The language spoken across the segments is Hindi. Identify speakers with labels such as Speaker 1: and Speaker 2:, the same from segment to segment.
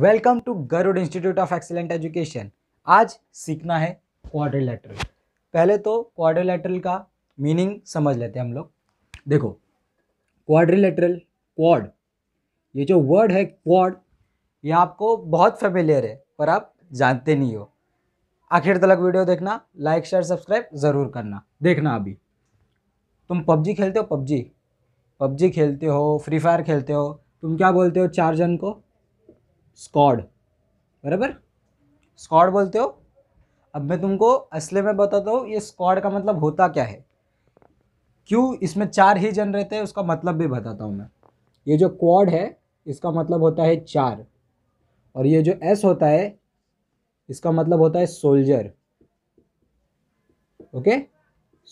Speaker 1: Welcome to Garud institute of excellent education आज सीखना है क्वाड्रिलेटरल पहले तो क्वाड्रिलेटरल का मीनिंग समझ लेते हैं हम लोग देखो क्वाड्रिलेटरल क्वाड ये जो वर्ड है क्वाड ये आपको बहुत फेमिलियर है पर आप जानते नहीं हो आखिर तक वीडियो देखना लाइक शेयर सब्सक्राइब ज़रूर करना देखना अभी तुम पबजी खेलते हो पबजी पबजी खेलते हो फ्री फायर खेलते हो तुम क्या बोलते हो चार जन को स्कॉड बराबर स्कॉड बोलते हो अब मैं तुमको असले में बताता हूँ ये स्कॉड का मतलब होता क्या है क्यों इसमें चार ही जन रहते हैं उसका मतलब भी बताता हूँ मैं ये जो क्वाड है इसका मतलब होता है चार और ये जो एस होता है इसका मतलब होता है सोल्जर ओके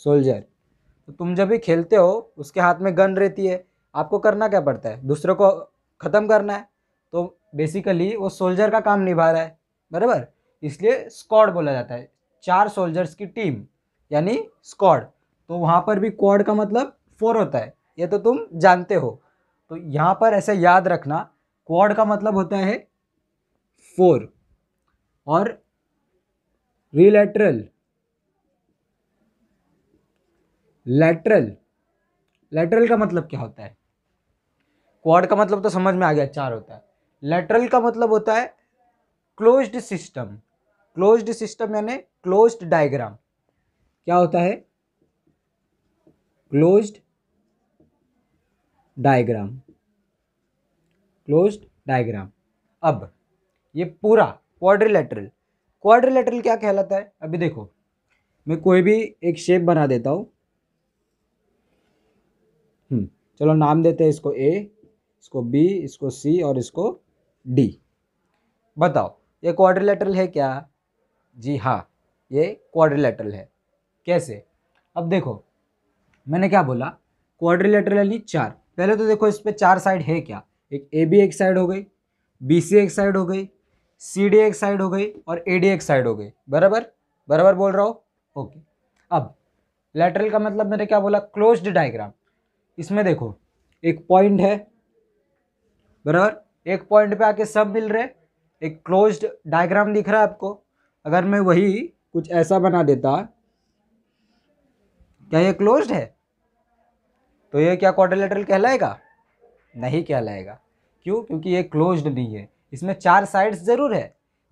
Speaker 1: सोल्जर तो तुम जब भी खेलते हो उसके हाथ में गन रहती है आपको करना क्या पड़ता है दूसरे को ख़त्म करना है तो बेसिकली वो सोल्जर का काम निभा रहा है बराबर इसलिए स्क्वाड बोला जाता है चार सोल्जर्स की टीम यानी स्क्वाड तो वहाँ पर भी क्वाड का मतलब फोर होता है ये तो तुम जानते हो तो यहाँ पर ऐसे याद रखना क्वाड का मतलब होता है फोर और रिलेटरल लेटरल लेटरल का मतलब क्या होता है क्वाड का मतलब तो समझ में आ गया चार होता है लेटरल का मतलब होता है क्लोज्ड सिस्टम क्लोज्ड सिस्टम यानी क्लोज्ड डायग्राम क्या होता है क्लोज्ड डायग्राम क्लोज्ड डायग्राम अब ये पूरा क्वाड्रिलेटरल क्वाड्रिलेटरल क्या कहलाता है अभी देखो मैं कोई भी एक शेप बना देता हूँ हम्म, चलो नाम देते हैं इसको ए इसको बी इसको सी और इसको डी बताओ ये क्वाड्रिलेटरल है क्या जी हाँ ये क्वाड्रिलेटरल है कैसे अब देखो मैंने क्या बोला क्वाड्रिलेटरल यानी चार पहले तो देखो इस पर चार साइड है क्या एक ए बी एक साइड हो गई बी सी एक साइड हो गई सी डी एक साइड हो गई और ए डी एक साइड हो गई बराबर बराबर बोल रहा हो ओके अब लेटरल का मतलब मैंने क्या बोला क्लोज्ड डायग्राम इसमें देखो एक पॉइंट है बराबर एक पॉइंट पे आके सब मिल रहे एक क्लोज्ड डायग्राम दिख रहा है आपको अगर मैं वही कुछ ऐसा बना देता क्या ये क्लोज्ड है तो ये क्या क्वाड्रिलेटरल कहलाएगा नहीं कहलाएगा क्यों क्योंकि ये क्लोज्ड नहीं है इसमें चार साइड्स ज़रूर है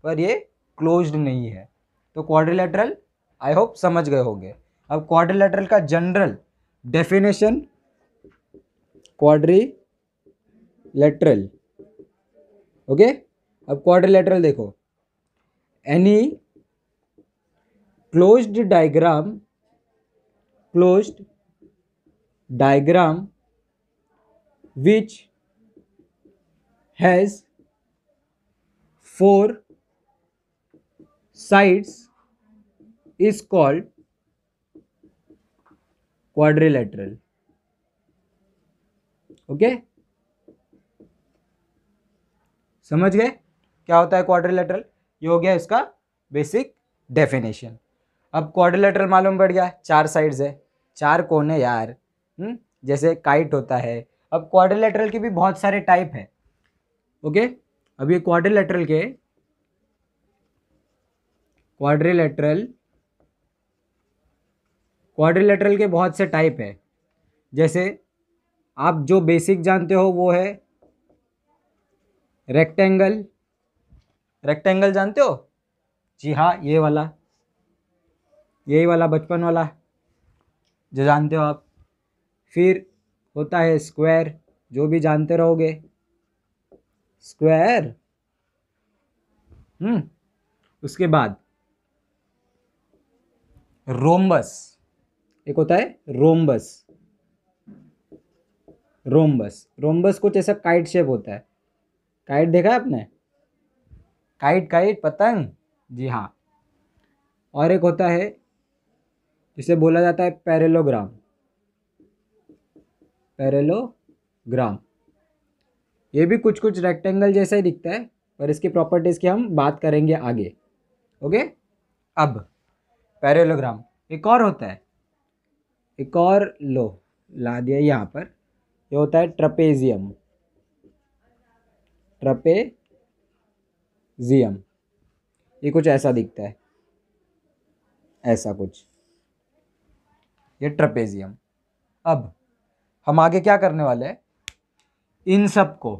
Speaker 1: पर ये क्लोज्ड नहीं है तो क्वाड्रिलेटरल आई होप समझ गए होंगे अब क्वाड्रिलेटरल का general definition quadrilateral okay अब क्वार्टर देखो any close diagram close diagram which has four sides is called quadrilateral okay समझ गए क्या होता है क्वाड्रिलेटरल ये हो गया इसका बेसिक डेफिनेशन अब क्वाड्रिलेटरल मालूम पड़ गया चार साइड्स है चार कोने यार हुँ? हम्म, जैसे काइट होता है अब क्वाड्रिलेटरल के भी बहुत सारे टाइप है ओके अब ये क्वाड्रिलेटरल के क्वाड्रिलेटरल क्वाड्रिलेटरल के बहुत से टाइप है जैसे आप जो बेसिक जानते हो वो है रेक्टेंगल रेक्टेंगल जानते हो जी हाँ ये वाला यही वाला बचपन वाला जो जानते हो आप फिर होता है स्क्वायर जो भी जानते रहोगे स्क्वायर हम्म उसके बाद रोमबस एक होता है रोमबस रोमबस रोमबस कुछ ऐसा काइट शेप होता है काइट देखा है आपने काइट काइट पतंग जी हाँ और एक होता है जिसे बोला जाता है पैरेलोग्राम पैरेलोग्राम ये भी कुछ कुछ रेक्टेंगल जैसा ही दिखता है पर इसकी प्रॉपर्टीज़ की हम बात करेंगे आगे ओके अब पैरेलोग्राम एक और होता है एक और लो ला दिया यहाँ पर ये होता है ट्रपेजियम ट्रपेजियम ये कुछ ऐसा दिखता है ऐसा कुछ ये ट्रपेजियम अब हम आगे क्या करने वाले हैं इन सब को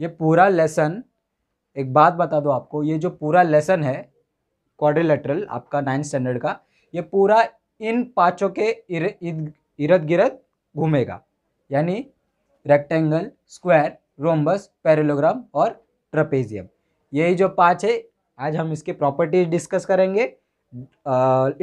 Speaker 1: ये पूरा लेसन एक बात बता दो आपको ये जो पूरा लेसन है क्वाड्रिलेटरल आपका नाइन्थ स्टैंडर्ड का ये पूरा इन पाँचों के इर्द इर्द गिर्द घूमेगा यानी रेक्टेंगल स्क्वायर रोमबस पैरेलोग्राम और ट्रपेजियम यही जो पाँच है आज हम इसके प्रॉपर्टीज डिस्कस करेंगे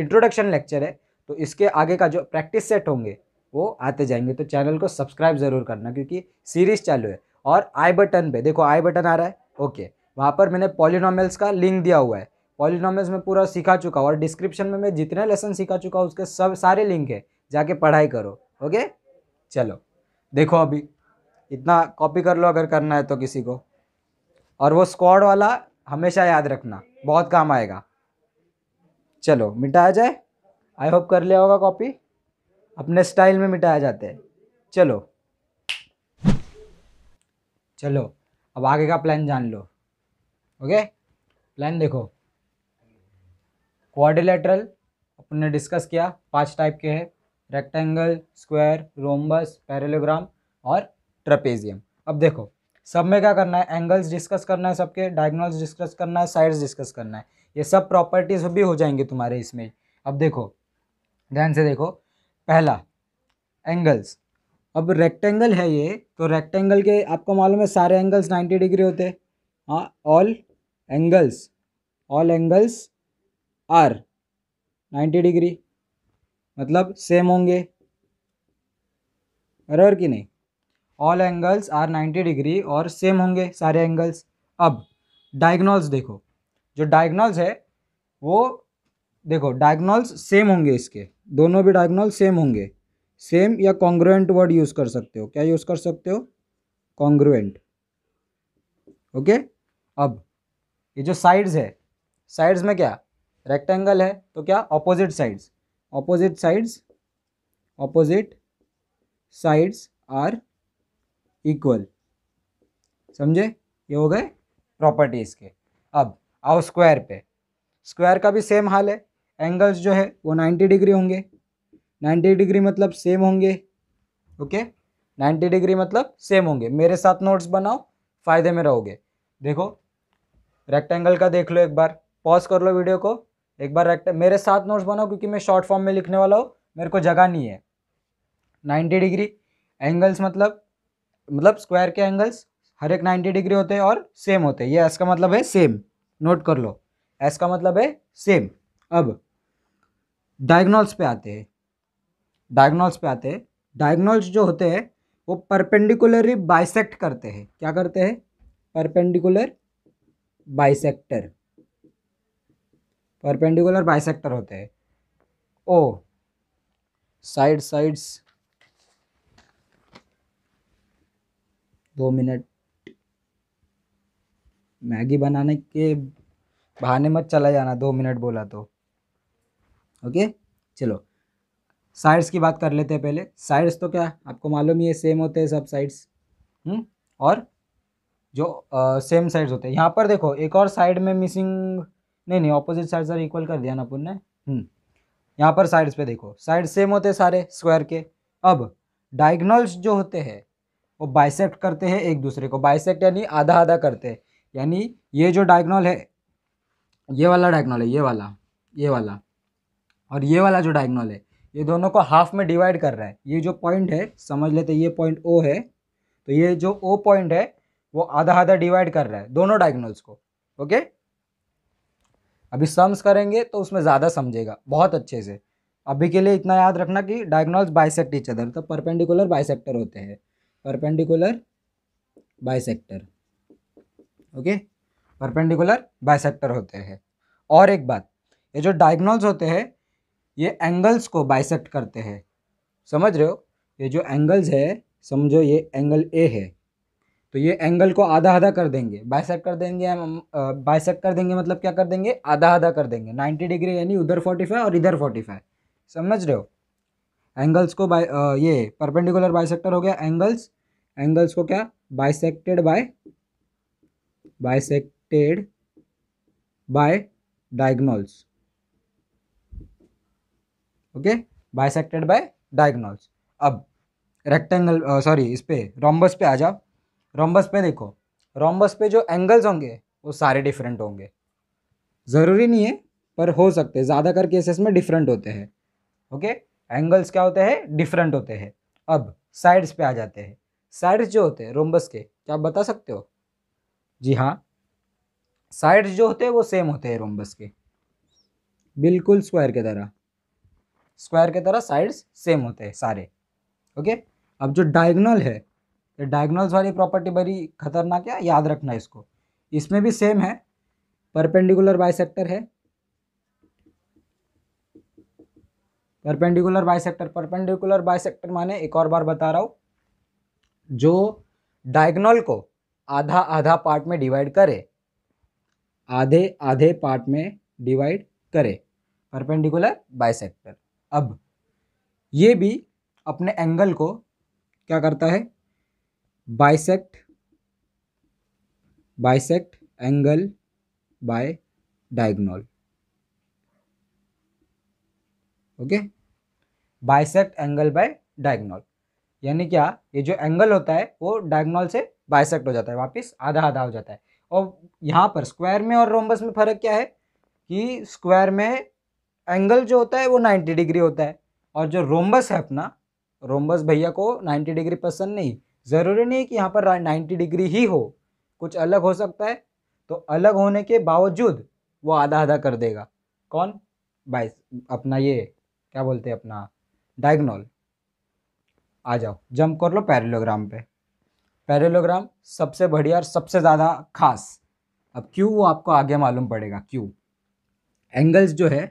Speaker 1: इंट्रोडक्शन लेक्चर है तो इसके आगे का जो प्रैक्टिस सेट होंगे वो आते जाएंगे तो चैनल को सब्सक्राइब ज़रूर करना क्योंकि सीरीज चालू है और आई बटन पे देखो आई बटन आ रहा है ओके वहाँ पर मैंने पॉलिनॉमल्स का लिंक दिया हुआ है पॉलिनॉमल्स में पूरा सीखा चुका और डिस्क्रिप्शन में मैं जितने लेसन सीखा चुका उसके सब सारे लिंक है जाके पढ़ाई करो ओके चलो देखो अभी इतना कॉपी कर लो अगर करना है तो किसी को और वो स्क्वाड वाला हमेशा याद रखना बहुत काम आएगा चलो मिटाया जाए आई होप कर लिया होगा कॉपी अपने स्टाइल में मिटाया जाते हैं चलो चलो अब आगे का प्लान जान लो ओके प्लान देखो क्वाड्रिलेटरल अपने डिस्कस किया पांच टाइप के हैं रेक्टेंगल स्क्वायर रोमबस पैरेलोग्राम और ट्रपेजियम अब देखो सब में क्या करना है एंगल्स डिस्कस करना है सबके डायग्नोल्स डिस्कस करना है साइड्स डिस्कस करना है ये सब प्रॉपर्टीज भी हो जाएंगे तुम्हारे इसमें अब देखो ध्यान से देखो पहला एंगल्स अब रेक्टेंगल है ये तो रेक्टेंगल के आपको मालूम है सारे एंगल्स नाइन्टी डिग्री होते हाँ all angles all angles are ninety degree मतलब सेम होंगे बराबर कि नहीं ऑल एंगल्स आर 90 डिग्री और सेम होंगे सारे एंगल्स अब डायगनल्स देखो जो डायगनल्स है वो देखो डायग्नॉल्स सेम होंगे इसके दोनों भी डायग्नॉल सेम होंगे सेम या कॉन्ग्रुएंट वर्ड यूज़ कर सकते हो क्या यूज़ कर सकते हो कॉन्ग्रुएंट ओके अब ये जो साइड्स है साइड्स में क्या रेक्टेंगल है तो क्या opposite sides opposite sides opposite sides are equal समझे ये हो गए प्रॉपर्टीज़ के अब आओ स्क्वायर पे स्क्वायर का भी सेम हाल है एंगल्स जो है वो 90 डिग्री होंगे 90 डिग्री मतलब सेम होंगे ओके 90 डिग्री मतलब सेम होंगे मेरे साथ नोट्स बनाओ फायदे में रहोगे देखो रेक्टेंगल का देख लो एक बार पॉज कर लो वीडियो को एक बार रेक्ट मेरे साथ नोट्स बनाओ क्योंकि मैं शॉर्ट फॉर्म में लिखने वाला हूँ मेरे को जगह नहीं है नाइन्टी डिग्री एंगल्स मतलब मतलब स्क्वायर के एंगल्स हर एक नाइन्टी डिग्री होते हैं और सेम होते हैं ये एस का मतलब है सेम नोट कर लो एस का मतलब है सेम अब डायग्नॉल्स पे आते हैं डायगनल्स पे आते हैं डायग्नॉल्स जो होते हैं वो परपेंडिकुलरली बाइसेक्ट करते हैं क्या करते हैं परपेंडिकुलर बाइसेक्टर परपेंडिकुलर बाइसेक्टर होते हैं ओ साइड साइड्स दो मिनट मैगी बनाने के बहाने मत चला जाना दो मिनट बोला तो ओके चलो साइड्स की बात कर लेते हैं पहले साइड्स तो क्या आपको मालूम ही है सेम होते हैं सब साइड्स हम्म? और जो आ, सेम साइड्स होते हैं यहाँ पर देखो एक और साइड में मिसिंग नहीं नहीं ऑपोजिट साइड सर इक्वल कर दिया ना अपन ने हम्म। यहाँ पर साइड्स पे देखो साइड सेम होते सारे स्क्वायर के अब डायग्नल्स जो होते हैं वो बाइसेक्ट करते हैं एक दूसरे को बाइसेक्ट यानी आधा आधा करते हैं यानी ये जो डायगनल है ये वाला डायगनल है ये वाला ये वाला और ये वाला जो डायगनल है ये दोनों को हाफ में डिवाइड कर रहा है ये जो पॉइंट है समझ लेते ये पॉइंट ओ है तो ये जो ओ पॉइंट है वो आधा आधा डिवाइड कर रहा है दोनों डायगनल्स को ओके अभी सम्स करेंगे तो उसमें ज़्यादा समझेगा बहुत अच्छे से अभी के लिए इतना याद रखना कि डायगनल्स बाइसेक्ट इच अदर तो परपेंडिकुलर बाइसेक्टर होते हैं perpendicular bisector okay perpendicular bisector होते हैं और एक बात ये जो डायगनल्स होते हैं ये एंगल्स को बाइसेक्ट करते हैं समझ रहे हो ये जो एंगल्स है समझो ये एंगल ए है तो ये एंगल को आधा आधा कर देंगे बाइसेक्ट कर देंगे हम बाइसेक्ट कर देंगे मतलब क्या कर देंगे आधा आधा कर देंगे नाइन्टी डिग्री यानी उधर फोर्टी फाइव और इधर फोर्टी फाइव समझ रहे हो एंगल्स को बाई ये परपेंडिकुलर बाइसेक्टर हो गया एंगल्स एंगल्स को क्या bisected by bisected by diagonals okay bisected by diagonals अब रेक्टेंगल सॉरी इस पे रोम्बस पे आ जाओ रोम्बस पे देखो रोम्बस पे जो एंगल्स होंगे वो सारे डिफरेंट होंगे ज़रूरी नहीं है पर हो सकते ज़्यादा केसेस में डिफरेंट होते हैं ओके okay? एंगल्स क्या होते हैं डिफरेंट होते हैं अब साइड्स पे आ जाते हैं साइड्स जो होते हैं रोम्बस के क्या आप बता सकते हो जी हाँ साइड्स जो होते हैं वो सेम होते हैं रोम्बस के बिल्कुल स्क्वायर की तरह स्क्वायर की तरह साइड्स सेम होते हैं सारे ओके अब जो डायगनल है तो डायगनल्स वाली प्रॉपर्टी बड़ी खतरनाक है याद रखना इसको इसमें भी सेम है परपेंडिकुलर बाइसेक्टर है परपेंडिकुलर बाइसेक्टर परपेंडिकुलर बाइसेक्टर माने एक और बार बता रहा हूँ जो डायगनल को आधा आधा पार्ट में डिवाइड करे आधे आधे पार्ट में डिवाइड करे परपेंडिकुलर बाइसेक्टर अब ये भी अपने एंगल को क्या करता है bisect bisect angle by diagonal okay bisect angle by diagonal यानी क्या ये जो एंगल होता है वो डायगनॉल से बाइसेक्ट हो जाता है वापस आधा आधा हो जाता है और यहाँ पर स्क्वायर में और रोम्बस में फ़र्क क्या है कि स्क्वायर में एंगल जो होता है वो 90 डिग्री होता है और जो रोम्बस है अपना रोम्बस भैया को 90 डिग्री पसंद नहीं ज़रूरी नहीं कि यहाँ पर 90 डिग्री ही हो कुछ अलग हो सकता है तो अलग होने के बावजूद वो आधा आधा कर देगा कौन बाइस अपना ये क्या बोलते हैं अपना डायगनल आ जाओ जंप कर लो पैरेलोग्राम पे पैरेलोग्राम सबसे बढ़िया और सबसे ज़्यादा खास अब क्यों वो आपको आगे मालूम पड़ेगा क्यों एंगल्स जो है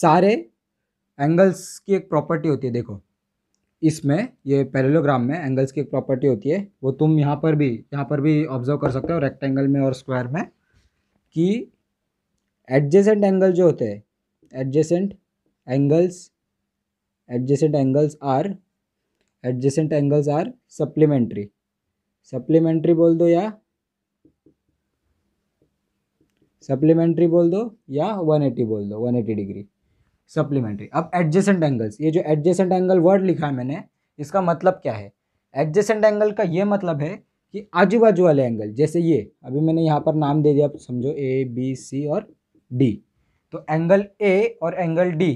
Speaker 1: सारे एंगल्स की एक प्रॉपर्टी होती है देखो इसमें ये पैरेलोग्राम में एंगल्स की एक प्रॉपर्टी होती है वो तुम यहाँ पर भी यहाँ पर भी ऑब्जर्व कर सकते हो रेक्टेंगल में और स्क्वायर में कि एडजेसेंट एंगल जो होते हैं adjacent angles adjacent angles are adjacent angles are supplementary supplementary बोल दो या सप्लीमेंट्री बोल दो या 180 बोल दो 180 डिग्री सप्लीमेंट्री अब एडजेसेंट एंगल्स ये जो एडजेसेंट एंगल वर्ड लिखा है मैंने इसका मतलब क्या है एडजेसेंट एंगल का ये मतलब है कि आजू बाजू वाले एंगल जैसे ये अभी मैंने यहाँ पर नाम दे दिया समझो ए बी सी और डी तो एंगल ए और एंगल डी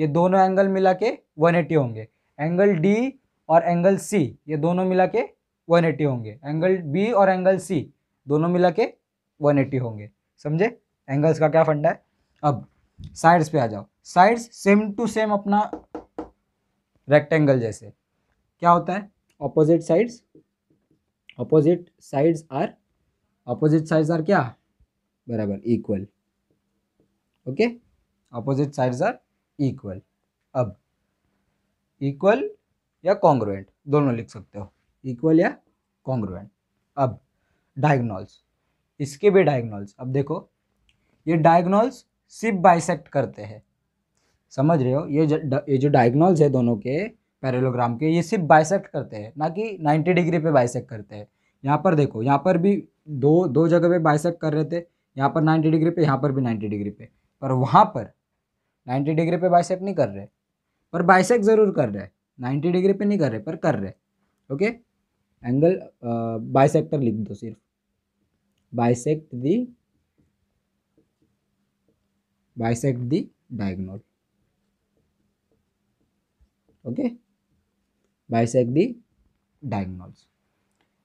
Speaker 1: ये दोनों एंगल मिला के वन एटी होंगे एंगल डी और एंगल सी ये दोनों मिला के वन एटी होंगे एंगल बी और एंगल सी दोनों मिला के वन एटी होंगे समझे एंगल्स का क्या फंडा है अब साइड्स पे आ जाओ साइड्स सेम टू सेम अपना रेक्टेंगल जैसे क्या होता है opposite sides opposite sides are opposite sides are क्या बराबर equal okay opposite sides are equal अब इक्वल या कॉन्ग्रुएंट दोनों लिख सकते हो इक्वल या कॉन्ग्रुएंट अब डायग्नॉल्स इसके भी डायग्नोल्स अब देखो ये डायग्नॉल्स सिर्फ बाइसेक्ट करते हैं समझ रहे हो ये ये जो डायग्नोल्स है दोनों के पैरेलोग्राम के ये सिर्फ बाइसेक्ट करते हैं ना कि 90 डिग्री पे बाइसेक्ट करते हैं यहाँ पर देखो यहाँ पर भी दो दो जगह पे बाइसेक्ट कर रहे थे यहाँ पर 90 डिग्री पे यहाँ पर भी 90 डिग्री पे पर वहाँ पर नाइन्टी डिग्री पे बाइसेक नहीं कर रहे पर बाइसेक ज़रूर कर रहे नाइन्टी डिग्री पे नहीं कर रहे पर कर रहे ओके एंगल बाइसेक्टर लिख दो सिर्फ bisect the bisect the diagonal okay bisect the diagonals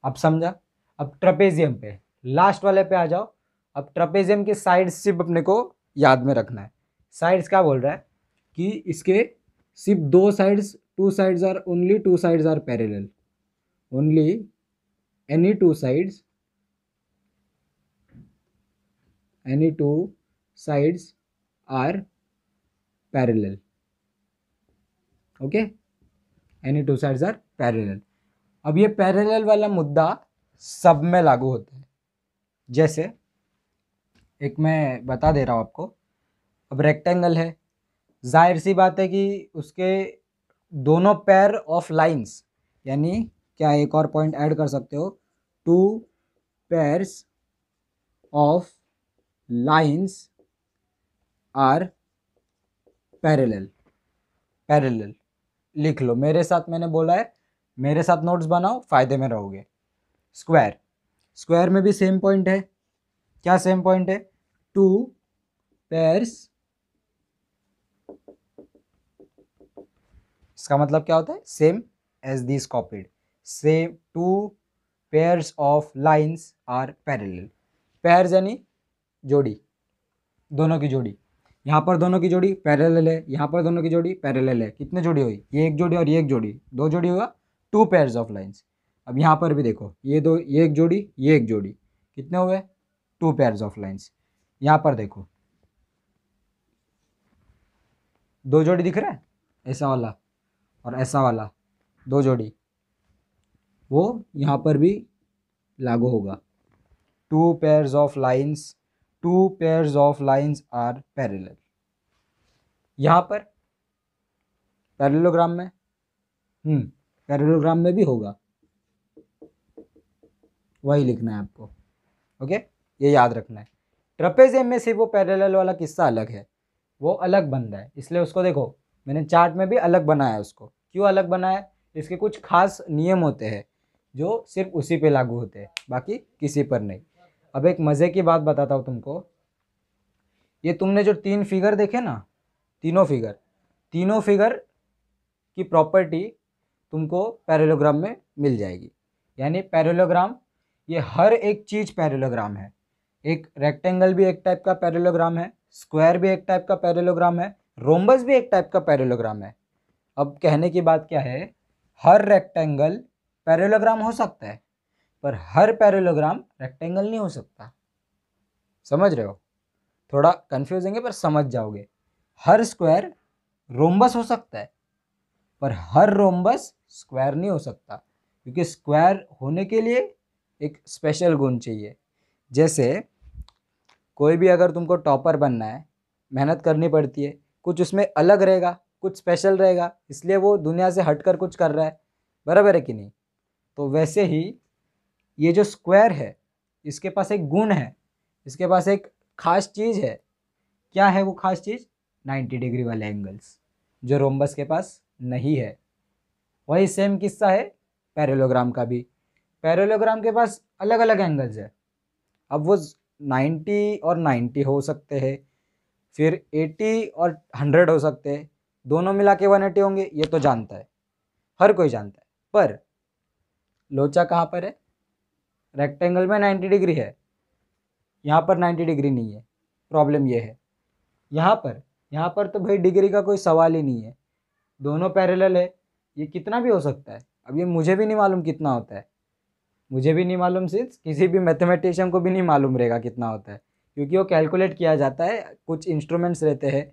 Speaker 1: अब समझा अब ट्रपेजियम पे लास्ट वाले पे आ जाओ अब ट्रपेजियम की साइड सिर्फ अपने को याद में रखना है साइड्स क्या बोल रहा है कि इसके सिर्फ दो sides two sides are only two sides are parallel only any two sides any two sides are parallel okay any two sides are parallel अब ये पैरेलल वाला मुद्दा सब में लागू होता है जैसे एक मैं बता दे रहा हूँ आपको अब रेक्टेंगल है जाहिर सी बात है कि उसके दोनों पैर ऑफ लाइंस यानी क्या एक और पॉइंट ऐड कर सकते हो two pairs of lines are parallel parallel लिख लो मेरे साथ मैंने बोला है मेरे साथ नोट्स बनाओ फायदे में रहोगे स्क्वायर स्क्वायर में भी सेम पॉइंट है क्या सेम पॉइंट है टू पेयर्स इसका मतलब क्या होता है same as this copied same two pairs of lines are parallel pair यानी जोड़ी दोनों की जोड़ी यहाँ पर दोनों की जोड़ी पैरल है यहाँ पर दोनों की जोड़ी पैरल है कितने जोड़ी हुई ये एक जोड़ी और ये एक जोड़ी दो जोड़ी हुआ टू पेयर्स ऑफ लाइन्स अब यहाँ पर भी देखो ये दो ये एक जोड़ी ये एक जोड़ी कितने हुए टू पेयर्स ऑफ लाइन्स यहाँ पर देखो दो जोड़ी दिख रहा है ऐसा वाला और ऐसा वाला दो जोड़ी वो यहाँ पर भी लागू होगा two pairs of lines two pairs of lines are parallel यहाँ पर पैरेलोग्राम में हम्म पैरेलोग्राम में भी होगा वही लिखना है आपको ओके ये याद रखना है ट्रपेजियम में सिर्फ वो पैरेलल वाला किस्सा अलग है वो अलग बनता है इसलिए उसको देखो मैंने चार्ट में भी अलग बनाया है उसको क्यों अलग बना है इसके कुछ खास नियम होते हैं जो सिर्फ उसी पे लागू होते हैं बाकी किसी पर नहीं अब एक मज़े की बात बताता हूँ तुमको ये तुमने जो तीन फिगर देखे ना तीनों फिगर तीनों फिगर की प्रॉपर्टी तुमको पैरेलोग्राम में मिल जाएगी यानी पैरेलोग्राम ये हर एक चीज़ पैरेलोग्राम है एक रेक्टेंगल भी एक टाइप का पैरेलोग्राम है स्क्वायर भी एक टाइप का पैरेलोग्राम है रोम्बस भी एक टाइप का पैरेलोग्राम है अब कहने की बात क्या है हर रेक्टेंगल पैरेलोग्राम हो सकता है पर हर पैरेलोग्राम रेक्टेंगल नहीं हो सकता समझ रहे हो थोड़ा कन्फ्यूजिंग है पर समझ जाओगे हर स्क्वायर रोम्बस हो सकता है पर हर रोम्बस स्क्वायर नहीं हो सकता क्योंकि स्क्वायर होने के लिए एक स्पेशल गुण चाहिए जैसे कोई भी अगर तुमको टॉपर बनना है मेहनत करनी पड़ती है कुछ उसमें अलग रहेगा कुछ स्पेशल रहेगा इसलिए वो दुनिया से हटकर कुछ कर रहा है बराबर है कि नहीं तो वैसे ही ये जो स्क्वायर है इसके पास एक गुण है इसके पास एक खास चीज़ है क्या है वो खास चीज़ नाइन्टी डिग्री वाले एंगल्स जो रोमबस के पास नहीं है वही सेम किस्सा है पैरेलोग्राम का भी पैरेलोग्राम के पास अलग अलग एंगल्स है अब वो नाइन्टी और नाइन्टी हो सकते हैं फिर एटी और हंड्रेड हो सकते हैं दोनों मिला के वन होंगे ये तो जानता है हर कोई जानता है पर लोचा कहाँ पर है रेक्टेंगल में नाइन्टी डिग्री है यहाँ पर नाइन्टी डिग्री नहीं है प्रॉब्लम ये है यहाँ पर यहाँ पर तो भाई डिग्री का कोई सवाल ही नहीं है दोनों पैरेलल है ये कितना भी हो सकता है अब ये मुझे भी नहीं मालूम कितना होता है मुझे भी नहीं मालूम सिर्फ किसी भी मैथमेटिशियन को भी नहीं मालूम रहेगा कितना होता है क्योंकि वो कैलकुलेट किया जाता है कुछ इंस्ट्रूमेंट्स रहते हैं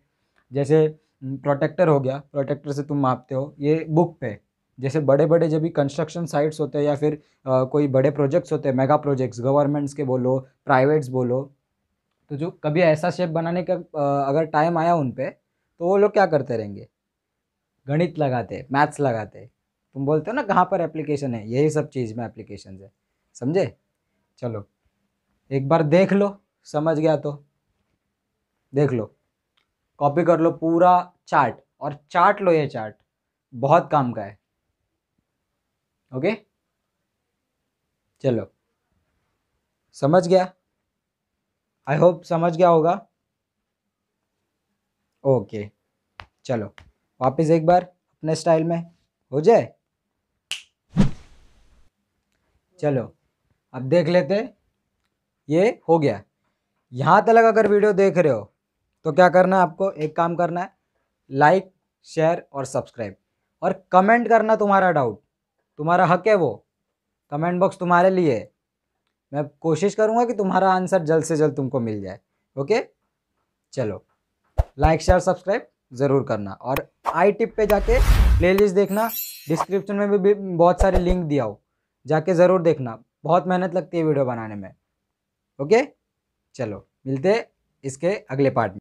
Speaker 1: जैसे प्रोटेक्टर हो गया प्रोटेक्टर से तुम मापते हो ये बुक पे जैसे बड़े बड़े जब भी कंस्ट्रक्शन साइट्स होते हैं या फिर आ, कोई बड़े प्रोजेक्ट्स होते हैं मेगा प्रोजेक्ट्स गवर्नमेंट्स के बोलो प्राइवेट्स बोलो तो जो कभी ऐसा शेप बनाने का अगर टाइम आया उन पर तो वो लोग क्या करते रहेंगे गणित लगाते मैथ्स लगाते तुम बोलते हो ना कहाँ पर एप्लीकेशन है यही सब चीज़ में एप्लीकेशन है समझे चलो एक बार देख लो समझ गया तो देख लो कॉपी कर लो पूरा चार्ट और चार्ट लो ये चार्ट बहुत काम का है ओके चलो समझ गया आई होप समझ गया होगा ओके चलो वापस एक बार अपने स्टाइल में हो जाए चलो अब देख लेते ये हो गया यहाँ तक अगर वीडियो देख रहे हो तो क्या करना है आपको एक काम करना है लाइक शेयर और सब्सक्राइब और कमेंट करना तुम्हारा डाउट तुम्हारा हक है वो कमेंट बॉक्स तुम्हारे लिए मैं कोशिश करूँगा कि तुम्हारा आंसर जल्द से जल्द तुमको मिल जाए ओके चलो लाइक शेयर सब्सक्राइब ज़रूर करना और आई टिप पे जाके प्लेलिस्ट देखना डिस्क्रिप्शन में भी, भी बहुत सारे लिंक दिया हो जाके ज़रूर देखना बहुत मेहनत लगती है वीडियो बनाने में ओके चलो मिलते इसके अगले पार्ट में